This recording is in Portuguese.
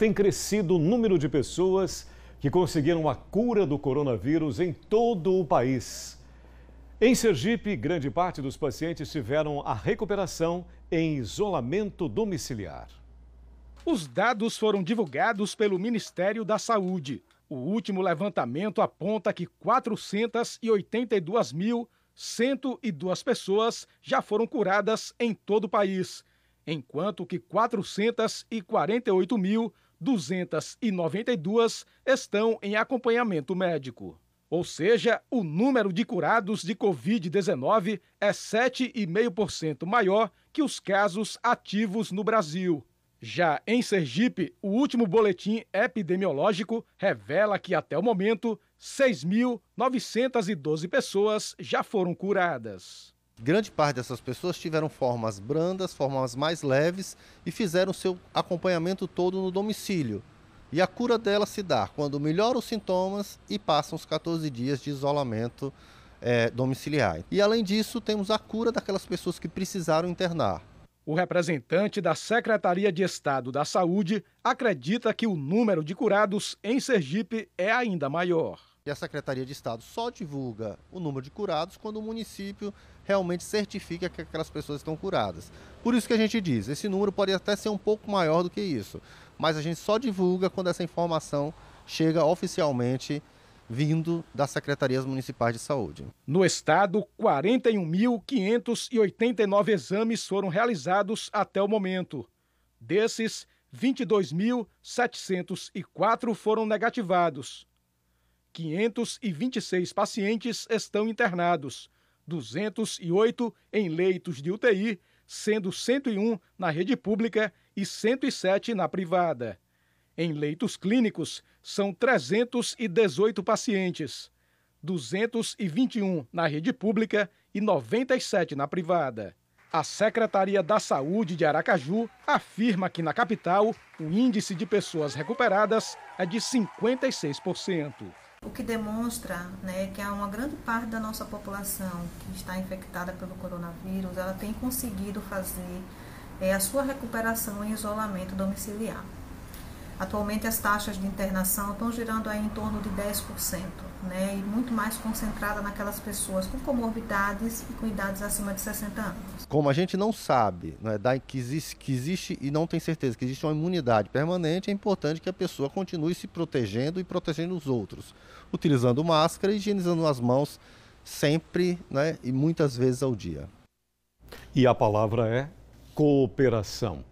tem crescido o número de pessoas que conseguiram a cura do coronavírus em todo o país. Em Sergipe, grande parte dos pacientes tiveram a recuperação em isolamento domiciliar. Os dados foram divulgados pelo Ministério da Saúde. O último levantamento aponta que 482.102 pessoas já foram curadas em todo o país, enquanto que 448.000 292 estão em acompanhamento médico. Ou seja, o número de curados de Covid-19 é 7,5% maior que os casos ativos no Brasil. Já em Sergipe, o último boletim epidemiológico revela que até o momento 6.912 pessoas já foram curadas. Grande parte dessas pessoas tiveram formas brandas, formas mais leves e fizeram seu acompanhamento todo no domicílio. E a cura dela se dá quando melhoram os sintomas e passam os 14 dias de isolamento é, domiciliar. E além disso, temos a cura daquelas pessoas que precisaram internar. O representante da Secretaria de Estado da Saúde acredita que o número de curados em Sergipe é ainda maior. E a Secretaria de Estado só divulga o número de curados quando o município realmente certifica que aquelas pessoas estão curadas. Por isso que a gente diz, esse número pode até ser um pouco maior do que isso, mas a gente só divulga quando essa informação chega oficialmente vindo das secretarias municipais de saúde. No estado, 41.589 exames foram realizados até o momento. Desses, 22.704 foram negativados 526 pacientes estão internados, 208 em leitos de UTI, sendo 101 na rede pública e 107 na privada. Em leitos clínicos, são 318 pacientes, 221 na rede pública e 97 na privada. A Secretaria da Saúde de Aracaju afirma que na capital o índice de pessoas recuperadas é de 56% o que demonstra né, que há uma grande parte da nossa população que está infectada pelo coronavírus, ela tem conseguido fazer é, a sua recuperação em isolamento domiciliar. Atualmente as taxas de internação estão girando aí em torno de 10%, né? E muito mais concentrada naquelas pessoas com comorbidades e com idades acima de 60 anos. Como a gente não sabe, né, que, existe, que existe e não tem certeza que existe uma imunidade permanente, é importante que a pessoa continue se protegendo e protegendo os outros, utilizando máscara e higienizando as mãos sempre, né, e muitas vezes ao dia. E a palavra é cooperação.